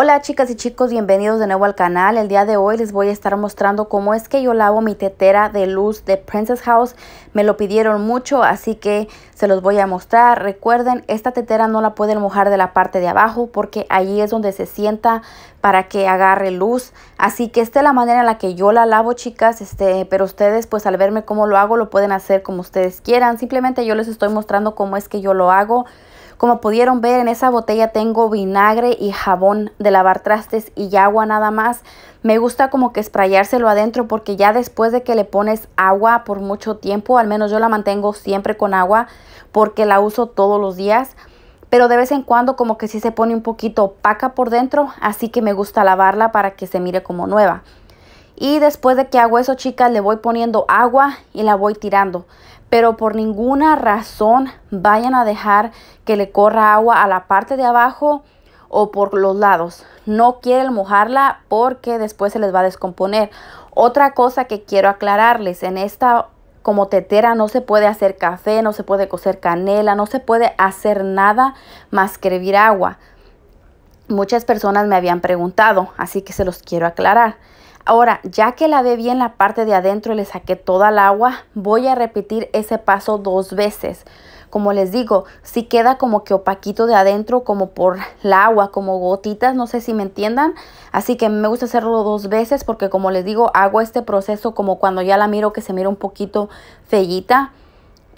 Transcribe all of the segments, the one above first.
Hola chicas y chicos, bienvenidos de nuevo al canal. El día de hoy les voy a estar mostrando cómo es que yo lavo mi tetera de luz de Princess House. Me lo pidieron mucho, así que se los voy a mostrar. Recuerden, esta tetera no la pueden mojar de la parte de abajo porque allí es donde se sienta para que agarre luz. Así que esta es la manera en la que yo la lavo, chicas. Este, pero ustedes, pues al verme cómo lo hago, lo pueden hacer como ustedes quieran. Simplemente yo les estoy mostrando cómo es que yo lo hago. Como pudieron ver en esa botella tengo vinagre y jabón de lavar trastes y agua nada más. Me gusta como que sprayárselo adentro porque ya después de que le pones agua por mucho tiempo, al menos yo la mantengo siempre con agua porque la uso todos los días pero de vez en cuando como que sí se pone un poquito opaca por dentro, así que me gusta lavarla para que se mire como nueva. Y después de que hago eso, chicas, le voy poniendo agua y la voy tirando. Pero por ninguna razón vayan a dejar que le corra agua a la parte de abajo o por los lados. No quieren mojarla porque después se les va a descomponer. Otra cosa que quiero aclararles, en esta como tetera no se puede hacer café, no se puede cocer canela, no se puede hacer nada más que hervir agua. Muchas personas me habían preguntado, así que se los quiero aclarar. Ahora, ya que lavé bien la parte de adentro y le saqué toda el agua, voy a repetir ese paso dos veces. Como les digo, si queda como que opaquito de adentro, como por la agua, como gotitas, no sé si me entiendan. Así que me gusta hacerlo dos veces porque como les digo, hago este proceso como cuando ya la miro que se mira un poquito fellita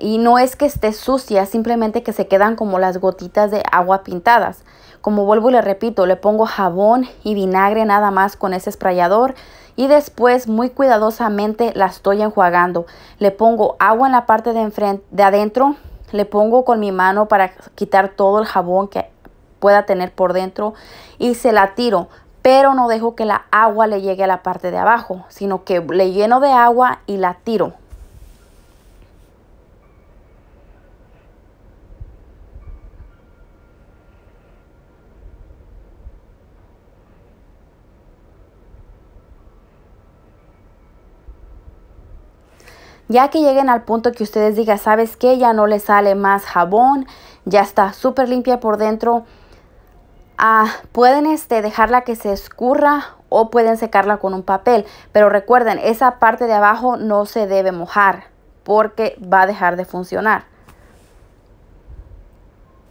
y no es que esté sucia, simplemente que se quedan como las gotitas de agua pintadas. Como vuelvo y le repito, le pongo jabón y vinagre nada más con ese esprayador y después muy cuidadosamente la estoy enjuagando. Le pongo agua en la parte de, enfrente, de adentro, le pongo con mi mano para quitar todo el jabón que pueda tener por dentro y se la tiro pero no dejo que la agua le llegue a la parte de abajo, sino que le lleno de agua y la tiro. ya que lleguen al punto que ustedes digan, sabes que ya no le sale más jabón, ya está súper limpia por dentro. Ah, pueden este, dejarla que se escurra o pueden secarla con un papel, pero recuerden, esa parte de abajo no se debe mojar porque va a dejar de funcionar.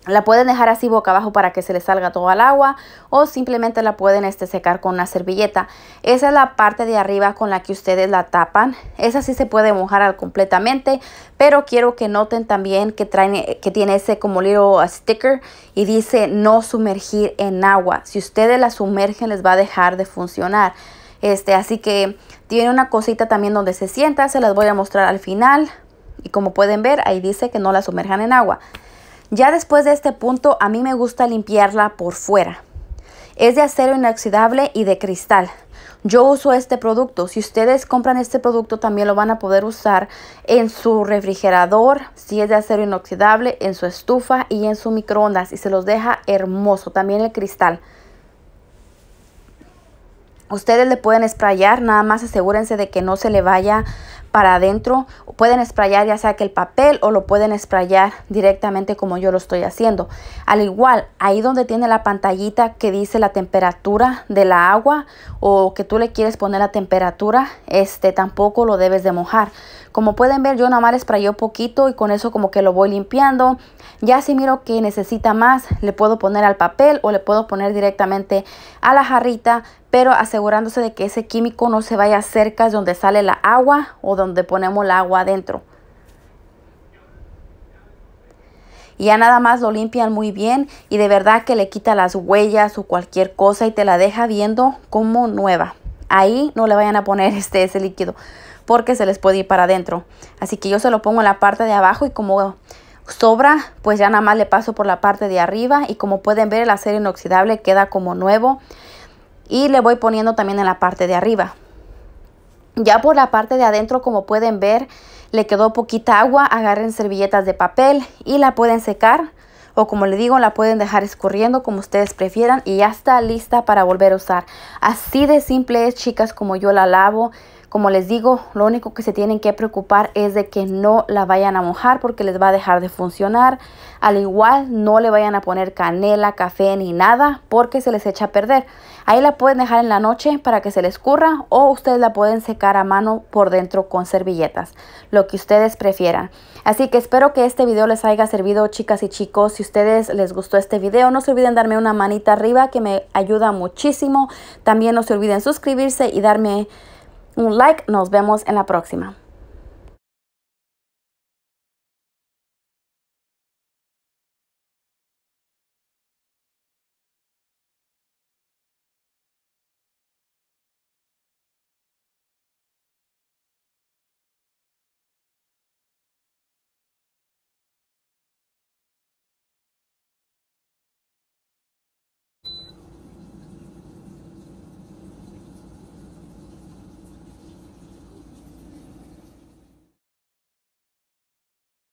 La pueden dejar así boca abajo para que se le salga todo el agua o simplemente la pueden este, secar con una servilleta. Esa es la parte de arriba con la que ustedes la tapan. Esa sí se puede mojar completamente, pero quiero que noten también que, traen, eh, que tiene ese como little uh, sticker y dice no sumergir en agua. Si ustedes la sumergen les va a dejar de funcionar. Este, así que tiene una cosita también donde se sienta, se las voy a mostrar al final. Y como pueden ver, ahí dice que no la sumerjan en agua. Ya después de este punto a mí me gusta limpiarla por fuera. Es de acero inoxidable y de cristal. Yo uso este producto. Si ustedes compran este producto también lo van a poder usar en su refrigerador, si es de acero inoxidable, en su estufa y en su microondas y se los deja hermoso. También el cristal. Ustedes le pueden sprayar, nada más asegúrense de que no se le vaya para adentro. Pueden sprayar ya sea que el papel o lo pueden sprayar directamente como yo lo estoy haciendo. Al igual, ahí donde tiene la pantallita que dice la temperatura de la agua o que tú le quieres poner la temperatura, este tampoco lo debes de mojar. Como pueden ver, yo nada más sprayé poquito y con eso como que lo voy limpiando. Ya si miro que necesita más, le puedo poner al papel o le puedo poner directamente a la jarrita pero asegurándose de que ese químico no se vaya cerca de donde sale la agua o donde ponemos la agua adentro. Y ya nada más lo limpian muy bien y de verdad que le quita las huellas o cualquier cosa y te la deja viendo como nueva. Ahí no le vayan a poner este ese líquido porque se les puede ir para adentro. Así que yo se lo pongo en la parte de abajo y como sobra, pues ya nada más le paso por la parte de arriba y como pueden ver el acero inoxidable queda como nuevo y le voy poniendo también en la parte de arriba. Ya por la parte de adentro, como pueden ver, le quedó poquita agua. Agarren servilletas de papel y la pueden secar. O como le digo, la pueden dejar escurriendo como ustedes prefieran. Y ya está lista para volver a usar. Así de simple es, chicas, como yo la lavo. Como les digo, lo único que se tienen que preocupar es de que no la vayan a mojar porque les va a dejar de funcionar. Al igual, no le vayan a poner canela, café ni nada porque se les echa a perder. Ahí la pueden dejar en la noche para que se les curra o ustedes la pueden secar a mano por dentro con servilletas, lo que ustedes prefieran. Así que espero que este video les haya servido, chicas y chicos. Si ustedes les gustó este video, no se olviden darme una manita arriba que me ayuda muchísimo. También no se olviden suscribirse y darme un like. Nos vemos en la próxima.